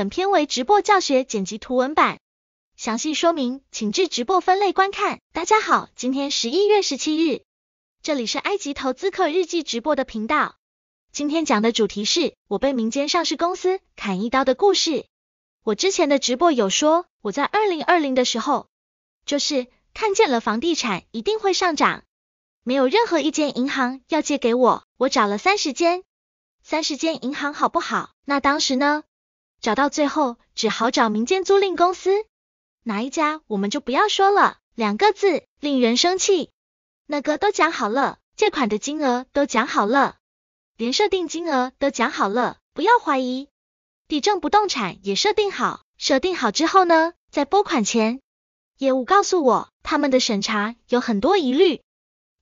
本片为直播教学剪辑图文版，详细说明请至直播分类观看。大家好，今天十一月十七日，这里是埃及投资客日记直播的频道。今天讲的主题是我被民间上市公司砍一刀的故事。我之前的直播有说，我在二零二零的时候，就是看见了房地产一定会上涨，没有任何一间银行要借给我，我找了三十间，三十间银行好不好？那当时呢？找到最后，只好找民间租赁公司，哪一家我们就不要说了。两个字，令人生气。那个都讲好了，借款的金额都讲好了，连设定金额都讲好了，不要怀疑。地证不动产也设定好，设定好之后呢，在拨款前，业务告诉我他们的审查有很多疑虑，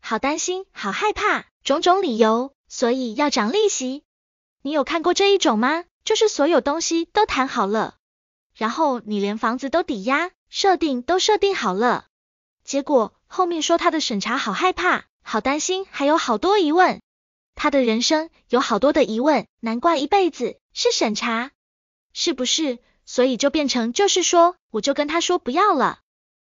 好担心，好害怕，种种理由，所以要涨利息。你有看过这一种吗？就是所有东西都谈好了，然后你连房子都抵押，设定都设定好了，结果后面说他的审查好害怕，好担心，还有好多疑问，他的人生有好多的疑问，难怪一辈子是审查，是不是？所以就变成就是说，我就跟他说不要了，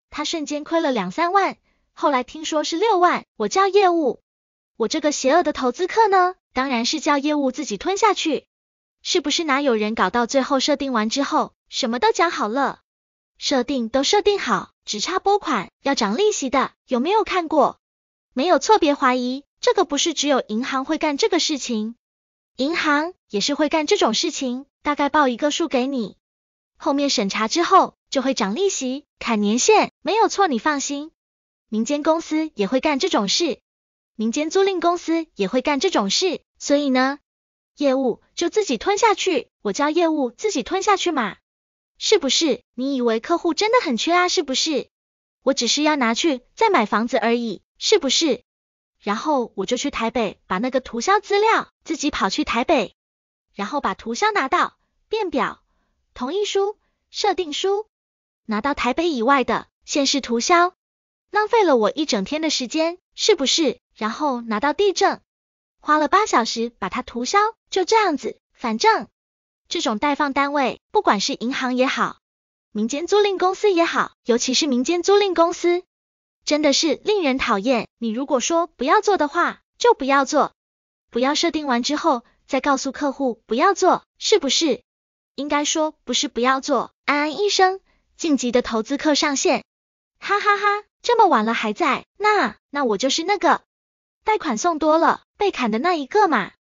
他瞬间亏了两三万，后来听说是六万，我叫业务，我这个邪恶的投资客呢，当然是叫业务自己吞下去。是不是哪有人搞到最后设定完之后，什么都讲好了，设定都设定好，只差拨款，要涨利息的有没有看过？没有错别怀疑，这个不是只有银行会干这个事情，银行也是会干这种事情，大概报一个数给你，后面审查之后就会涨利息，砍年限，没有错你放心，民间公司也会干这种事，民间租赁公司也会干这种事，所以呢？业务就自己吞下去，我叫业务自己吞下去嘛，是不是？你以为客户真的很缺啊，是不是？我只是要拿去再买房子而已，是不是？然后我就去台北把那个涂销资料，自己跑去台北，然后把涂销拿到，电表同意书、设定书拿到台北以外的现市涂销，浪费了我一整天的时间，是不是？然后拿到地证，花了八小时把它涂销。就这样子，反正这种代放单位，不管是银行也好，民间租赁公司也好，尤其是民间租赁公司，真的是令人讨厌。你如果说不要做的话，就不要做，不要设定完之后再告诉客户不要做，是不是？应该说不是不要做。安安医生晋级的投资客上线，哈哈哈！这么晚了还在？那那我就是那个贷款送多了被砍的那一个嘛。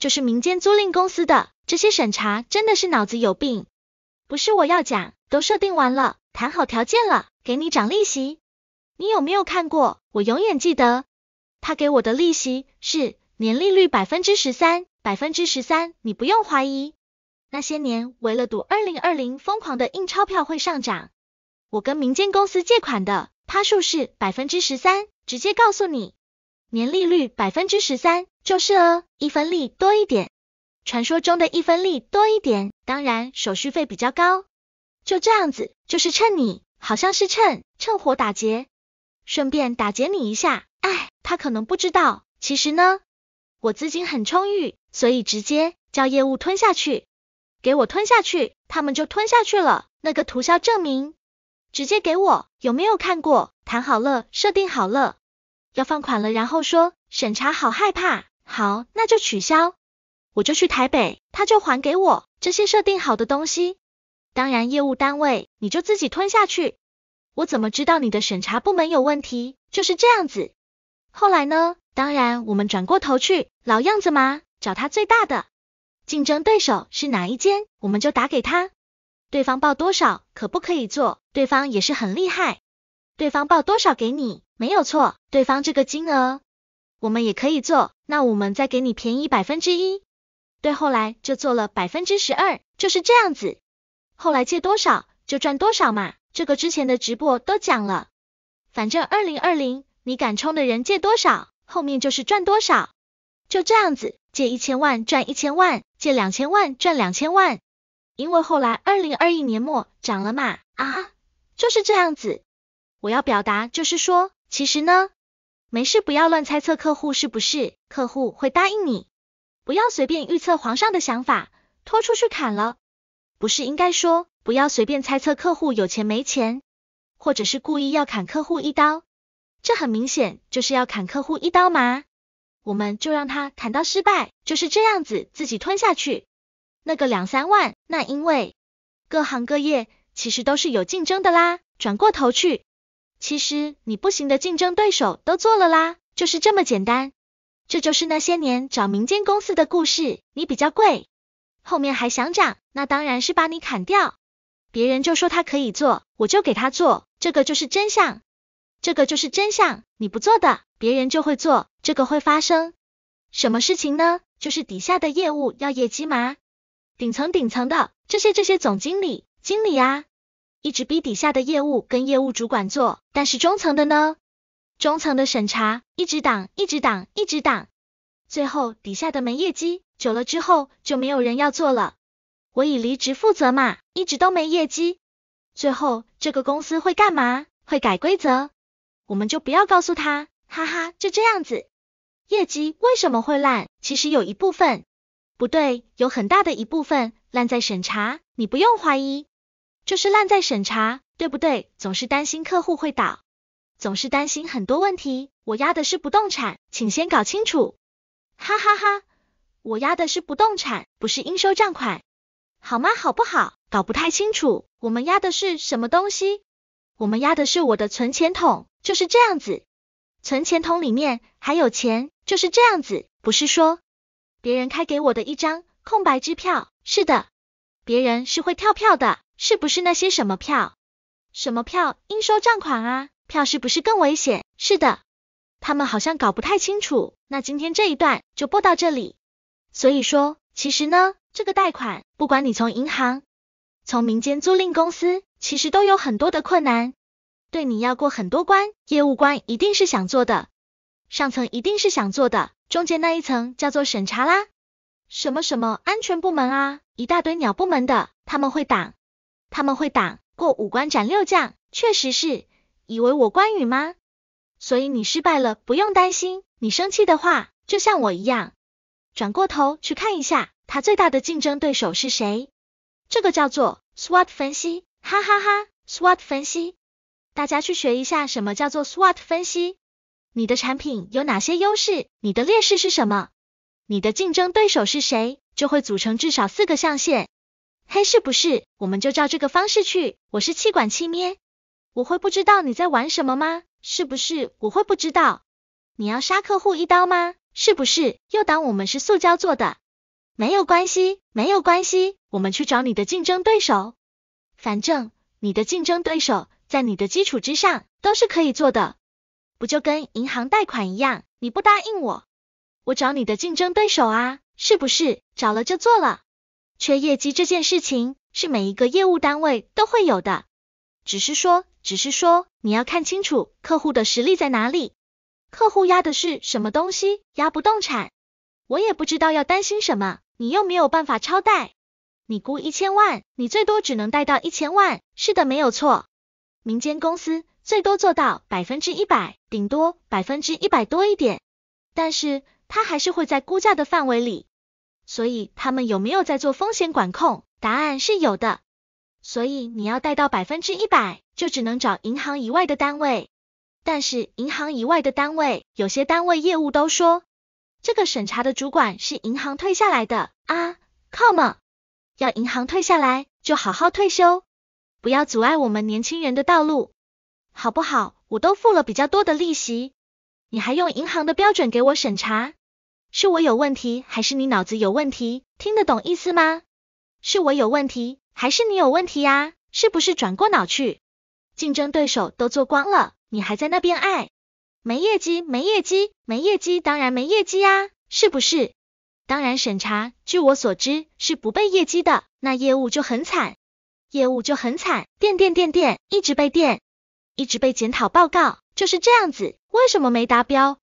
就是民间租赁公司的这些审查真的是脑子有病。不是我要讲，都设定完了，谈好条件了，给你涨利息。你有没有看过？我永远记得他给我的利息是年利率百分之十三，百分之十三，你不用怀疑。那些年为了赌二零二零疯狂的印钞票会上涨，我跟民间公司借款的，他数是百分之十三，直接告诉你，年利率百分之十三。就是哦，一分利多一点，传说中的一分利多一点，当然手续费比较高。就这样子，就是趁你，好像是趁趁火打劫，顺便打劫你一下。哎，他可能不知道，其实呢，我资金很充裕，所以直接叫业务吞下去，给我吞下去，他们就吞下去了。那个涂销证明，直接给我，有没有看过？谈好了，设定好了，要放款了，然后说审查好害怕。好，那就取消，我就去台北，他就还给我这些设定好的东西。当然业务单位你就自己吞下去，我怎么知道你的审查部门有问题？就是这样子。后来呢？当然我们转过头去，老样子嘛，找他最大的竞争对手是哪一间，我们就打给他，对方报多少，可不可以做？对方也是很厉害，对方报多少给你，没有错，对方这个金额。我们也可以做，那我们再给你便宜百分之一，对，后来就做了百分之十二，就是这样子。后来借多少就赚多少嘛，这个之前的直播都讲了。反正二零二零你敢冲的人借多少，后面就是赚多少，就这样子，借一千万赚一千万，借两千万赚两千万，因为后来二零二一年末涨了嘛啊，就是这样子。我要表达就是说，其实呢。没事，不要乱猜测客户是不是客户会答应你，不要随便预测皇上的想法，拖出去砍了。不是应该说不要随便猜测客户有钱没钱，或者是故意要砍客户一刀，这很明显就是要砍客户一刀嘛，我们就让他砍到失败，就是这样子自己吞下去。那个两三万，那因为各行各业其实都是有竞争的啦，转过头去。其实你不行的竞争对手都做了啦，就是这么简单。这就是那些年找民间公司的故事。你比较贵，后面还想涨，那当然是把你砍掉。别人就说他可以做，我就给他做，这个就是真相。这个就是真相，你不做的，别人就会做，这个会发生什么事情呢？就是底下的业务要业绩嘛，顶层顶层的这些这些总经理、经理啊。一直逼底下的业务跟业务主管做，但是中层的呢？中层的审查一直挡，一直挡，一直挡，最后底下的没业绩，久了之后就没有人要做了。我以离职负责嘛，一直都没业绩。最后这个公司会干嘛？会改规则。我们就不要告诉他，哈哈，就这样子。业绩为什么会烂？其实有一部分，不对，有很大的一部分烂在审查，你不用怀疑。就是烂在审查，对不对？总是担心客户会倒，总是担心很多问题。我压的是不动产，请先搞清楚。哈哈哈，我压的是不动产，不是应收账款，好吗？好不好？搞不太清楚，我们压的是什么东西？我们压的是我的存钱桶，就是这样子。存钱桶里面还有钱，就是这样子。不是说别人开给我的一张空白支票？是的，别人是会跳票的。是不是那些什么票，什么票，应收账款啊？票是不是更危险？是的，他们好像搞不太清楚。那今天这一段就播到这里。所以说，其实呢，这个贷款，不管你从银行，从民间租赁公司，其实都有很多的困难。对，你要过很多关，业务关一定是想做的，上层一定是想做的，中间那一层叫做审查啦，什么什么安全部门啊，一大堆鸟部门的，他们会挡。他们会打过五关斩六将，确实是，以为我关羽吗？所以你失败了，不用担心。你生气的话，就像我一样，转过头去看一下，他最大的竞争对手是谁？这个叫做 SWOT 分析，哈哈哈，SWOT 分析，大家去学一下什么叫做 SWOT 分析。你的产品有哪些优势？你的劣势是什么？你的竞争对手是谁？就会组成至少四个象限。嘿，是不是？我们就照这个方式去。我是气管气咩？我会不知道你在玩什么吗？是不是？我会不知道你要杀客户一刀吗？是不是？又当我们是塑胶做的？没有关系，没有关系，我们去找你的竞争对手。反正你的竞争对手在你的基础之上都是可以做的，不就跟银行贷款一样？你不答应我，我找你的竞争对手啊，是不是？找了就做了。缺业绩这件事情是每一个业务单位都会有的，只是说，只是说你要看清楚客户的实力在哪里，客户压的是什么东西，压不动产，我也不知道要担心什么，你又没有办法超贷，你估一千万，你最多只能贷到一千万，是的，没有错，民间公司最多做到百分之一百，顶多百分之一百多一点，但是它还是会在估价的范围里。所以他们有没有在做风险管控？答案是有的。所以你要贷到百分之一百，就只能找银行以外的单位。但是银行以外的单位，有些单位业务都说，这个审查的主管是银行退下来的啊，靠嘛！要银行退下来，就好好退休，不要阻碍我们年轻人的道路，好不好？我都付了比较多的利息，你还用银行的标准给我审查？是我有问题，还是你脑子有问题？听得懂意思吗？是我有问题，还是你有问题呀？是不是转过脑去？竞争对手都做光了，你还在那边爱？没业绩，没业绩，没业绩，当然没业绩呀，是不是？当然审查，据我所知是不被业绩的，那业务就很惨，业务就很惨，电电电电，一直被电，一直被检讨报告，就是这样子。为什么没达标？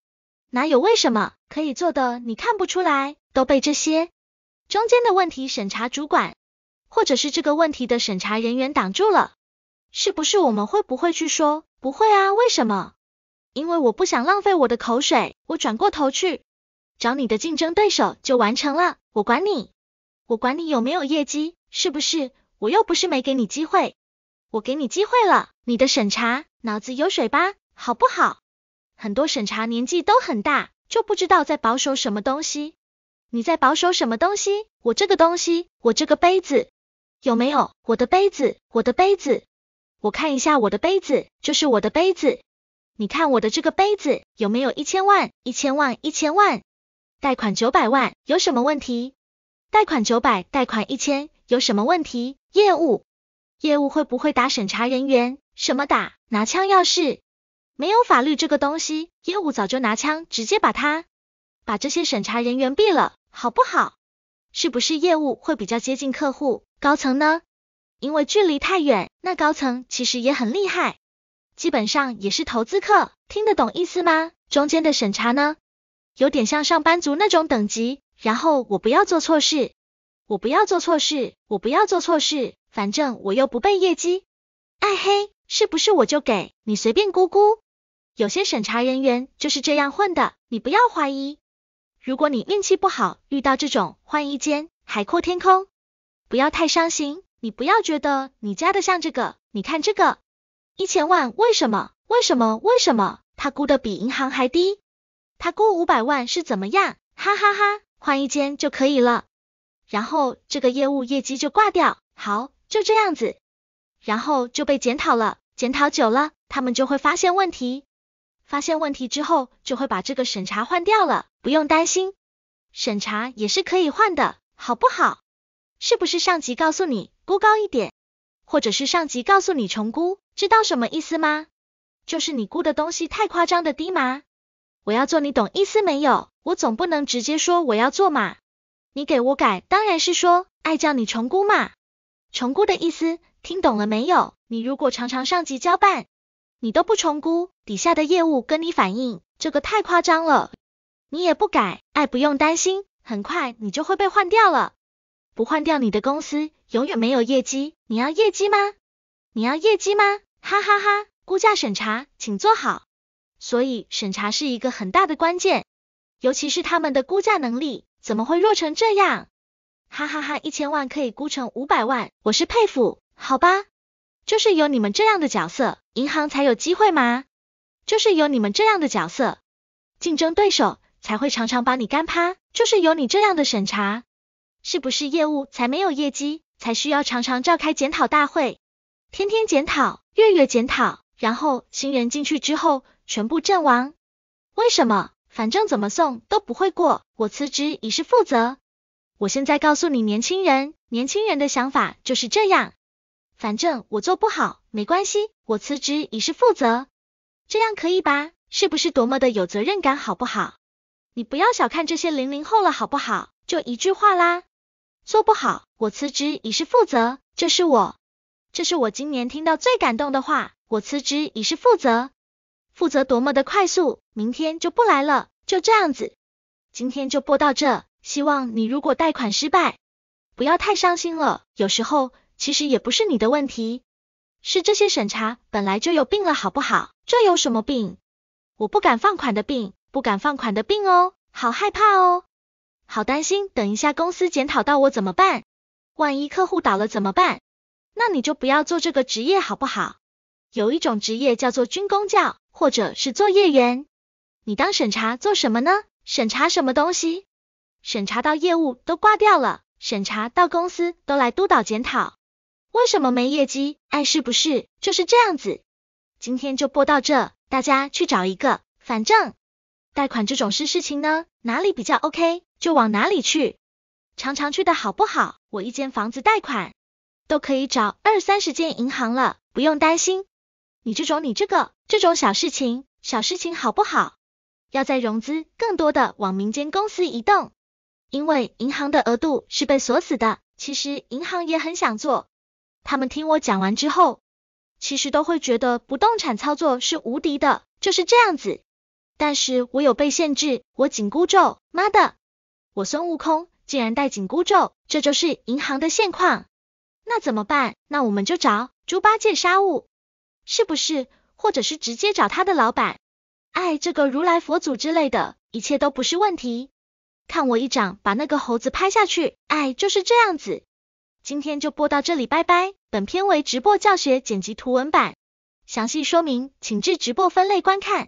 哪有为什么？可以做的，你看不出来，都被这些中间的问题审查主管，或者是这个问题的审查人员挡住了，是不是？我们会不会去说？不会啊，为什么？因为我不想浪费我的口水，我转过头去找你的竞争对手就完成了，我管你，我管你有没有业绩，是不是？我又不是没给你机会，我给你机会了，你的审查脑子有水吧，好不好？很多审查年纪都很大。就不知道在保守什么东西？你在保守什么东西？我这个东西，我这个杯子有没有？我的杯子，我的杯子，我看一下我的杯子，就是我的杯子。你看我的这个杯子有没有一千万？一千万？一千万？贷款九百万，有什么问题？贷款九百，贷款一千，有什么问题？业务，业务会不会打审查人员？什么打？拿枪钥匙？没有法律这个东西，业务早就拿枪直接把他把这些审查人员毙了，好不好？是不是业务会比较接近客户高层呢？因为距离太远，那高层其实也很厉害，基本上也是投资客，听得懂意思吗？中间的审查呢，有点像上班族那种等级。然后我不要做错事，我不要做错事，我不要做错事，反正我又不背业绩。哎嘿，是不是我就给你随便估估，有些审查人员就是这样混的，你不要怀疑。如果你运气不好，遇到这种换一间海阔天空，不要太伤心。你不要觉得你加的像这个，你看这个一千万，为什么？为什么？为什么？他估的比银行还低，他估五百万是怎么样？哈哈哈，换一间就可以了。然后这个业务业绩就挂掉，好，就这样子，然后就被检讨了，检讨久了，他们就会发现问题。发现问题之后，就会把这个审查换掉了，不用担心，审查也是可以换的，好不好？是不是上级告诉你估高一点，或者是上级告诉你重估，知道什么意思吗？就是你估的东西太夸张的低嘛，我要做你懂意思没有？我总不能直接说我要做嘛，你给我改，当然是说爱叫你重估嘛，重估的意思，听懂了没有？你如果常常上级交办。你都不重估底下的业务，跟你反映这个太夸张了，你也不改，哎不用担心，很快你就会被换掉了，不换掉你的公司永远没有业绩，你要业绩吗？你要业绩吗？哈哈哈，估价审查请做好，所以审查是一个很大的关键，尤其是他们的估价能力怎么会弱成这样？哈哈哈，一千万可以估成五百万，我是佩服，好吧。就是有你们这样的角色，银行才有机会吗？就是有你们这样的角色，竞争对手才会常常把你干趴。就是有你这样的审查，是不是业务才没有业绩，才需要常常召开检讨大会，天天检讨，月月检讨，然后新人进去之后全部阵亡。为什么？反正怎么送都不会过，我辞职已是负责。我现在告诉你，年轻人，年轻人的想法就是这样。反正我做不好没关系，我辞职已是负责，这样可以吧？是不是多么的有责任感，好不好？你不要小看这些零零后了，好不好？就一句话啦，做不好我辞职已是负责，这是我，这是我今年听到最感动的话，我辞职已是负责，负责多么的快速，明天就不来了，就这样子。今天就播到这，希望你如果贷款失败，不要太伤心了，有时候。其实也不是你的问题，是这些审查本来就有病了，好不好？这有什么病？我不敢放款的病，不敢放款的病哦，好害怕哦，好担心。等一下公司检讨到我怎么办？万一客户倒了怎么办？那你就不要做这个职业好不好？有一种职业叫做军工教，或者是作业员。你当审查做什么呢？审查什么东西？审查到业务都挂掉了，审查到公司都来督导检讨。为什么没业绩？爱是不是就是这样子？今天就播到这，大家去找一个，反正贷款这种事事情呢，哪里比较 OK 就往哪里去。常常去的好不好？我一间房子贷款都可以找二三十间银行了，不用担心。你这种你这个这种小事情小事情好不好？要再融资更多的往民间公司移动，因为银行的额度是被锁死的。其实银行也很想做。他们听我讲完之后，其实都会觉得不动产操作是无敌的，就是这样子。但是我有被限制，我紧箍咒，妈的，我孙悟空竟然带紧箍咒，这就是银行的现况。那怎么办？那我们就找猪八戒杀物，是不是？或者是直接找他的老板？哎，这个如来佛祖之类的，一切都不是问题。看我一掌把那个猴子拍下去，哎，就是这样子。今天就播到这里，拜拜。本片为直播教学剪辑图文版，详细说明请至直播分类观看。